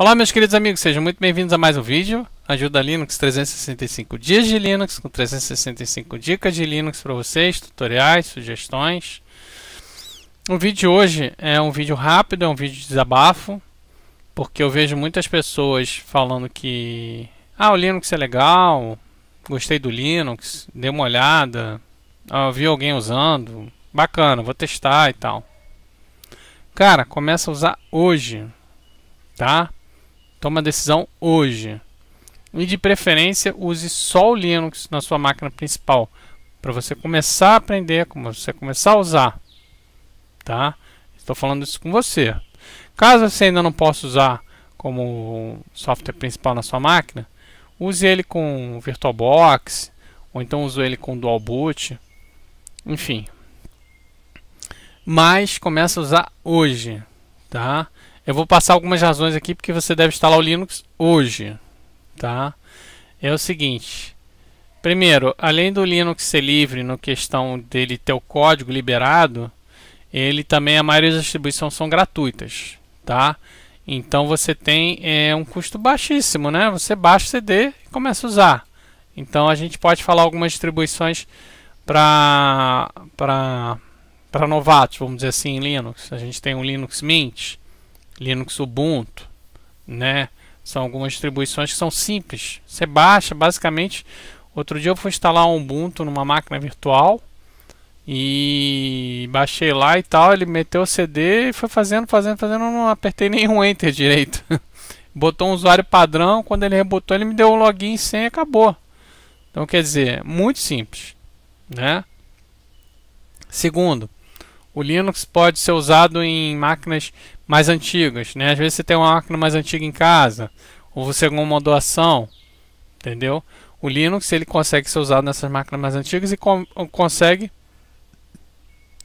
Olá meus queridos amigos, sejam muito bem-vindos a mais um vídeo. Ajuda Linux 365 dias de Linux, com 365 dicas de Linux para vocês, tutoriais, sugestões. O vídeo de hoje é um vídeo rápido, é um vídeo de desabafo, porque eu vejo muitas pessoas falando que ah, o Linux é legal, gostei do Linux, dei uma olhada, ah, vi alguém usando, bacana, vou testar e tal. Cara, começa a usar hoje, tá? Toma a decisão hoje. E de preferência, use só o Linux na sua máquina principal. Para você começar a aprender, como você começar a usar. Tá? Estou falando isso com você. Caso você ainda não possa usar como software principal na sua máquina, use ele com VirtualBox, ou então use ele com Dual Boot, enfim. Mas começa a usar hoje, tá? Eu vou passar algumas razões aqui porque você deve instalar o Linux hoje, tá? É o seguinte. Primeiro, além do Linux ser livre no questão dele ter o código liberado, ele também a maioria das distribuições são gratuitas, tá? Então você tem é, um custo baixíssimo, né? Você baixa o CD e começa a usar. Então a gente pode falar algumas distribuições para para para novatos, vamos dizer assim, em Linux. A gente tem o Linux Mint, Linux Ubuntu, né? São algumas distribuições que são simples. Você baixa, basicamente. Outro dia eu fui instalar um Ubuntu numa máquina virtual e baixei lá e tal. Ele meteu o CD e foi fazendo, fazendo, fazendo. Eu não apertei nenhum Enter direito. Botou um usuário padrão. Quando ele rebotou, ele me deu o um login sem e acabou. Então, quer dizer, muito simples, né? Segundo, o Linux pode ser usado em máquinas mais antigas, né? Às vezes você tem uma máquina mais antiga em casa, ou você ganhou uma doação, entendeu? O Linux ele consegue ser usado nessas máquinas mais antigas e com, consegue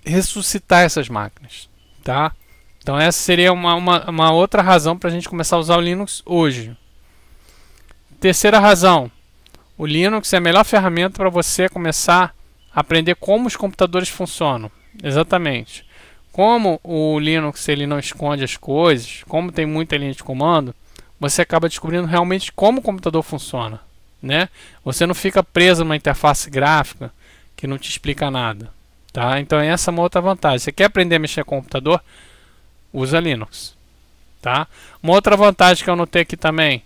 ressuscitar essas máquinas, tá? Então essa seria uma, uma, uma outra razão para a gente começar a usar o Linux hoje. Terceira razão, o Linux é a melhor ferramenta para você começar a aprender como os computadores funcionam. Exatamente como o Linux ele não esconde as coisas, como tem muita linha de comando, você acaba descobrindo realmente como o computador funciona, né? Você não fica preso numa interface gráfica que não te explica nada, tá? Então essa é uma outra vantagem. Você quer aprender a mexer com o computador? Usa Linux, tá? Uma outra vantagem que eu notei aqui também,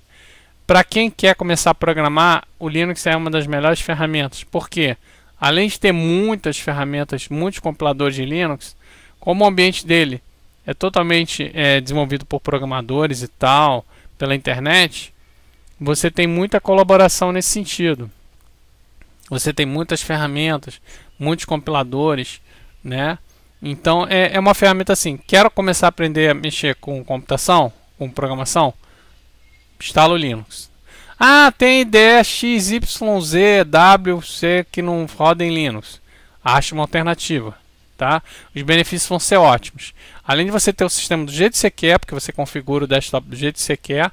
para quem quer começar a programar, o Linux é uma das melhores ferramentas. Por quê? Além de ter muitas ferramentas, muitos compiladores de Linux, como o ambiente dele é totalmente é, desenvolvido por programadores e tal, pela internet, você tem muita colaboração nesse sentido. Você tem muitas ferramentas, muitos compiladores, né? Então é, é uma ferramenta assim. Quero começar a aprender a mexer com computação, com programação? Instalo Linux. Ah, tem ideia X, Y, Z, W, C que não roda em Linux. Acha uma alternativa. Tá? Os benefícios vão ser ótimos. Além de você ter o sistema do jeito que você quer, porque você configura o desktop do jeito que você quer,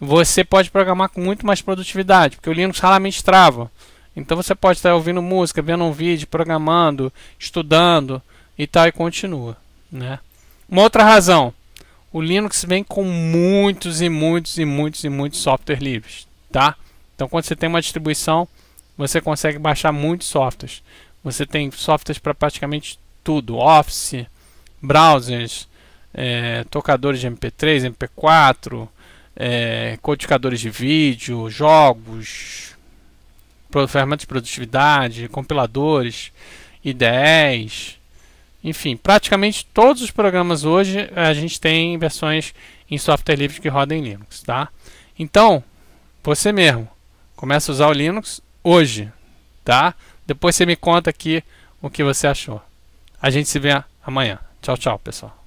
você pode programar com muito mais produtividade, porque o Linux raramente trava. Então você pode estar ouvindo música, vendo um vídeo, programando, estudando e tal e continua, né? Uma outra razão, o Linux vem com muitos e muitos e muitos e muitos softwares livres, tá? Então quando você tem uma distribuição, você consegue baixar muitos softwares. Você tem softwares para praticamente tudo: Office, browsers, é, tocadores de MP3, MP4, é, codificadores de vídeo, jogos, ferramentas de produtividade, compiladores, IDEs. Enfim, praticamente todos os programas hoje a gente tem versões em software livre que rodam em Linux, tá? Então, você mesmo começa a usar o Linux hoje, tá? Depois você me conta aqui o que você achou. A gente se vê amanhã. Tchau, tchau, pessoal.